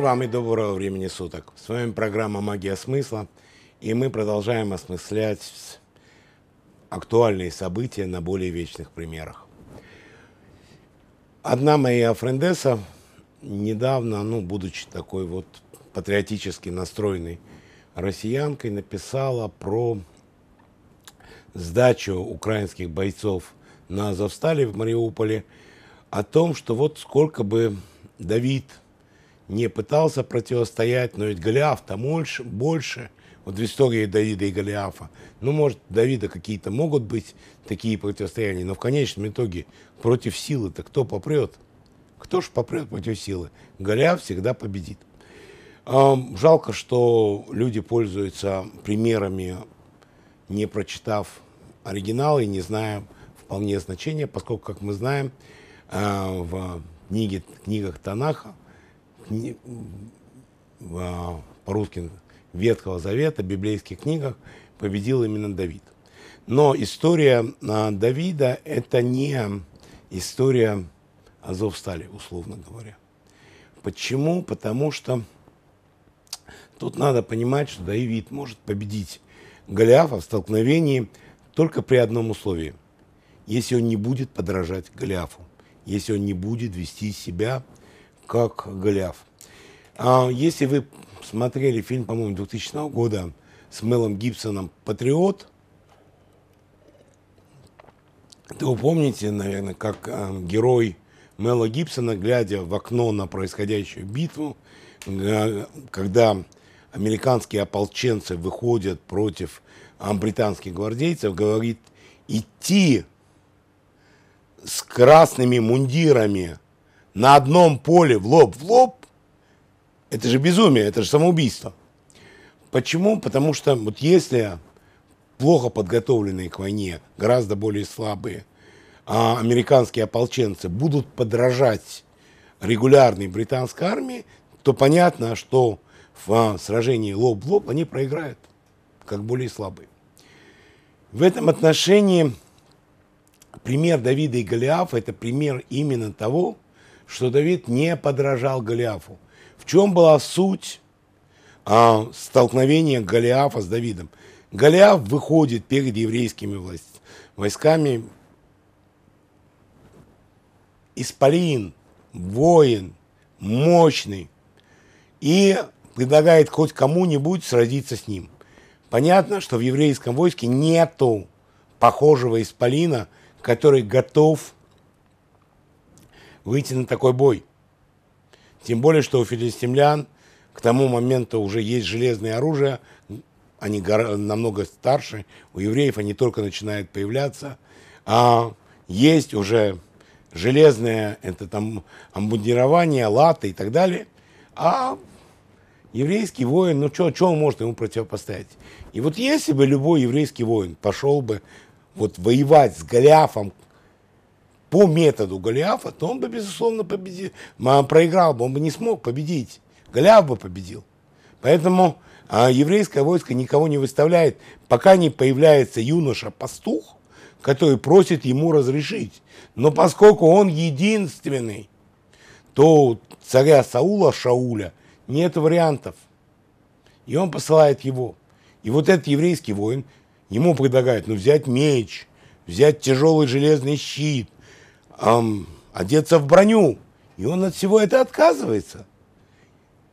вам и доброго времени суток. С вами программа «Магия смысла», и мы продолжаем осмыслять актуальные события на более вечных примерах. Одна моя френдеса недавно, ну, будучи такой вот патриотически настроенной россиянкой, написала про сдачу украинских бойцов на Азовстале в Мариуполе, о том, что вот сколько бы Давид – не пытался противостоять, но ведь Голиаф-то больше, больше. Вот в истории Давида и Голиафа. Ну, может, Давида какие-то могут быть такие противостояния, но в конечном итоге против силы-то кто попрет? Кто ж попрет против силы? Голиаф всегда победит. Жалко, что люди пользуются примерами, не прочитав оригинал и не зная вполне значения, поскольку, как мы знаем, э, в книге, книгах Танаха а, по-русски Ветхого Завета, библейских книгах, победил именно Давид. Но история а, Давида – это не история Азов стали, условно говоря. Почему? Потому что тут надо понимать, что Давид может победить Голиафа в столкновении только при одном условии. Если он не будет подражать Голиафу, если он не будет вести себя как Голиаф. А если вы смотрели фильм, по-моему, 2000 года с Мелом Гибсоном «Патриот», то вы помните, наверное, как э, герой Мела Гибсона, глядя в окно на происходящую битву, э, когда американские ополченцы выходят против э, британских гвардейцев, говорит, идти с красными мундирами – на одном поле в лоб в лоб, это же безумие, это же самоубийство. Почему? Потому что вот если плохо подготовленные к войне, гораздо более слабые, а американские ополченцы будут подражать регулярной британской армии, то понятно, что в а, сражении лоб в лоб они проиграют, как более слабые. В этом отношении пример Давида и Голиафа – это пример именно того, что Давид не подражал Голиафу. В чем была суть а, столкновения Голиафа с Давидом? Голиаф выходит перед еврейскими войсками. Исполин, воин, мощный. И предлагает хоть кому-нибудь сразиться с ним. Понятно, что в еврейском войске нету похожего исполина, который готов выйти на такой бой. Тем более, что у филистимлян к тому моменту уже есть железное оружие, они намного старше, у евреев они только начинают появляться, а есть уже железное, это там амбудирование, латы и так далее, а еврейский воин, ну что, что он может ему противопоставить? И вот если бы любой еврейский воин пошел бы вот воевать с Голиафом, по методу Голиафа, то он бы, безусловно, победил. Он проиграл бы, он бы не смог победить. Голиаф бы победил. Поэтому а, еврейское войско никого не выставляет, пока не появляется юноша-пастух, который просит ему разрешить. Но поскольку он единственный, то у царя Саула, Шауля, нет вариантов. И он посылает его. И вот этот еврейский воин, ему предлагает, ну, взять меч, взять тяжелый железный щит – эм, одеться в броню, и он от всего этого отказывается.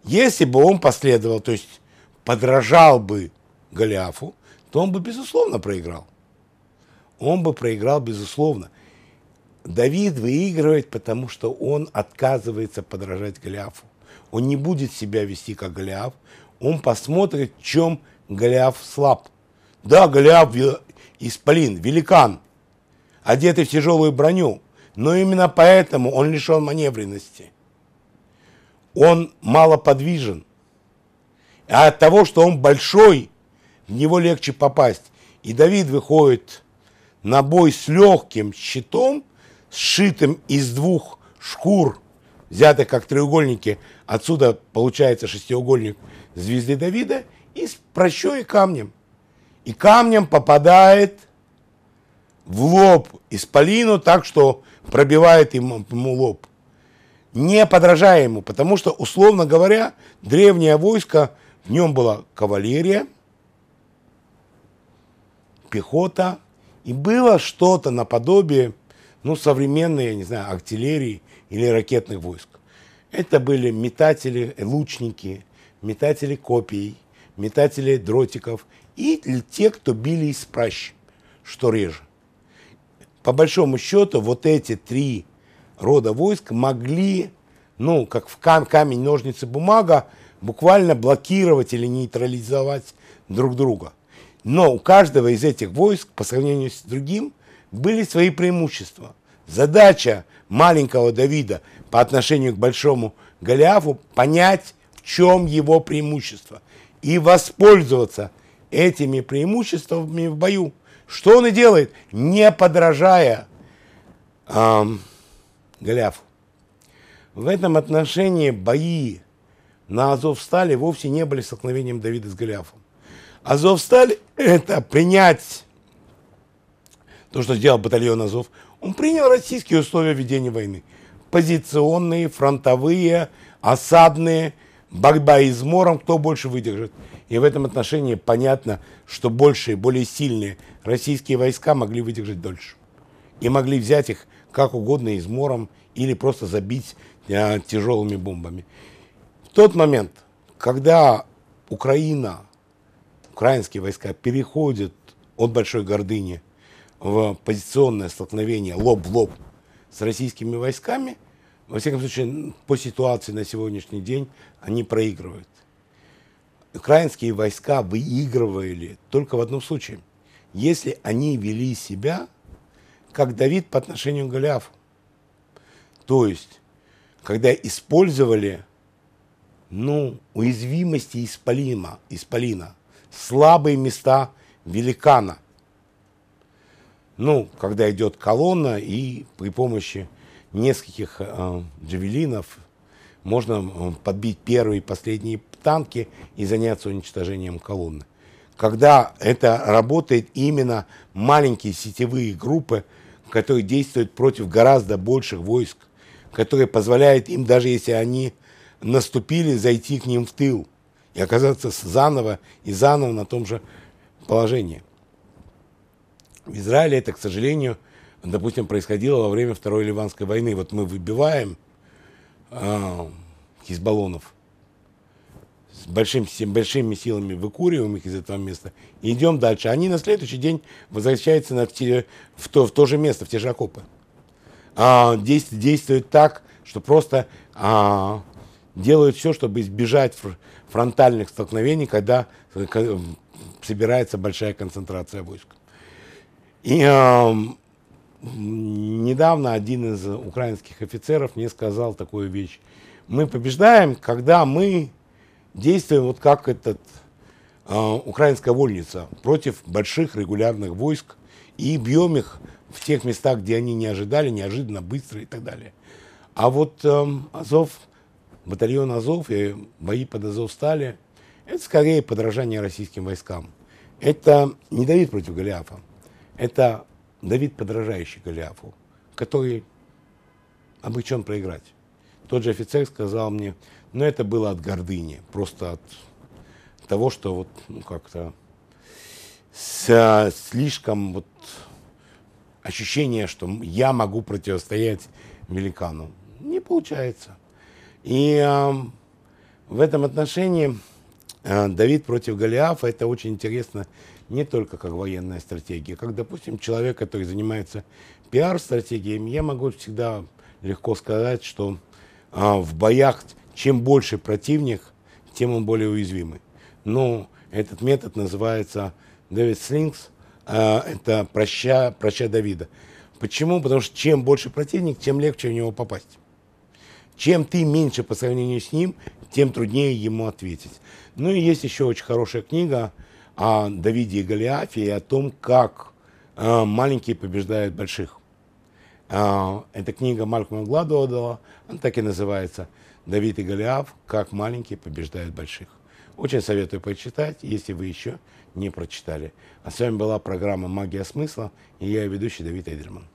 Если бы он последовал, то есть подражал бы Голиафу, то он бы, безусловно, проиграл. Он бы проиграл, безусловно. Давид выигрывает, потому что он отказывается подражать Голиафу. Он не будет себя вести, как Голиаф. Он посмотрит, в чем Голиаф слаб. Да, Голиаф исполин, великан, одетый в тяжелую броню. Но именно поэтому он лишен маневренности. Он малоподвижен. А от того, что он большой, в него легче попасть. И Давид выходит на бой с легким щитом, сшитым из двух шкур, взятых как треугольники. Отсюда получается шестиугольник звезды Давида и с прощой камнем. И камнем попадает в лоб исполину так, что пробивает ему, лоб. Не подражая ему, потому что, условно говоря, древнее войско, в нем была кавалерия, пехота, и было что-то наподобие, ну, современной, я не знаю, артиллерии или ракетных войск. Это были метатели, э, лучники, метатели копий, метатели дротиков и те, кто били из пращ, что реже по большому счету вот эти три рода войск могли, ну, как в кам камень, ножницы, бумага, буквально блокировать или нейтрализовать друг друга. Но у каждого из этих войск, по сравнению с другим, были свои преимущества. Задача маленького Давида по отношению к большому Голиафу понять, в чем его преимущество, и воспользоваться этими преимуществами в бою – что он и делает, не подражая эм, Голиафу. В этом отношении бои на Азовстале вовсе не были столкновением Давида с Голиафом. Азовсталь – это принять то, что сделал батальон Азов. Он принял российские условия ведения войны. Позиционные, фронтовые, осадные – борьба и измором, кто больше выдержит. И в этом отношении понятно, что большие, более сильные российские войска могли выдержать дольше. И могли взять их как угодно измором или просто забить а, тяжелыми бомбами. В тот момент, когда Украина, украинские войска переходят от большой гордыни в позиционное столкновение лоб в лоб с российскими войсками – во всяком случае, по ситуации на сегодняшний день они проигрывают. Украинские войска выигрывали только в одном случае. Если они вели себя, как Давид по отношению к Голиафу. То есть, когда использовали ну, уязвимости исполина, исполина, слабые места великана. Ну, когда идет колонна и при помощи нескольких э, джавелинов можно э, подбить первые и последние танки и заняться уничтожением колонны. Когда это работает именно маленькие сетевые группы, которые действуют против гораздо больших войск, которые позволяют им, даже если они наступили, зайти к ним в тыл и оказаться заново и заново на том же положении. В Израиле это, к сожалению, допустим, происходило во время Второй Ливанской войны. Вот мы выбиваем э, из баллонов, с большим, с большими силами выкуриваем их из этого места и идем дальше. Они на следующий день возвращаются на, те, в, то, в то же место, в те же окопы. А, действуют, действуют так, что просто а, делают все, чтобы избежать фр фронтальных столкновений, когда э, собирается большая концентрация войск. И а, недавно один из украинских офицеров мне сказал такую вещь. Мы побеждаем, когда мы действуем вот как этот э, украинская вольница против больших регулярных войск и бьем их в тех местах, где они не ожидали, неожиданно, быстро и так далее. А вот э, Азов, батальон Азов и бои под Азов стали, это скорее подражание российским войскам. Это не Давид против Голиафа. Это Давид, подражающий Голиафу, который обречен проиграть. Тот же офицер сказал мне, но ну, это было от гордыни, просто от того, что вот ну, как-то слишком вот ощущение, что я могу противостоять великану. Не получается. И э, в этом отношении э, Давид против Голиафа это очень интересно не только как военная стратегия. Как, допустим, человек, который занимается пиар-стратегиями, я могу всегда легко сказать, что а, в боях чем больше противник, тем он более уязвимый. Но этот метод называется Дэвид слинкс а, это проща, проща Давида. Почему? Потому что чем больше противник, тем легче в него попасть. Чем ты меньше по сравнению с ним, тем труднее ему ответить. Ну и есть еще очень хорошая книга о Давиде и Голиафе и о том, как э, маленькие побеждают больших. Э, эта книга Малькома Гладуэлла, она так и называется «Давид и Голиаф. Как маленькие побеждают больших». Очень советую почитать, если вы еще не прочитали. А с вами была программа «Магия смысла» и я ведущий Давид Эдельман.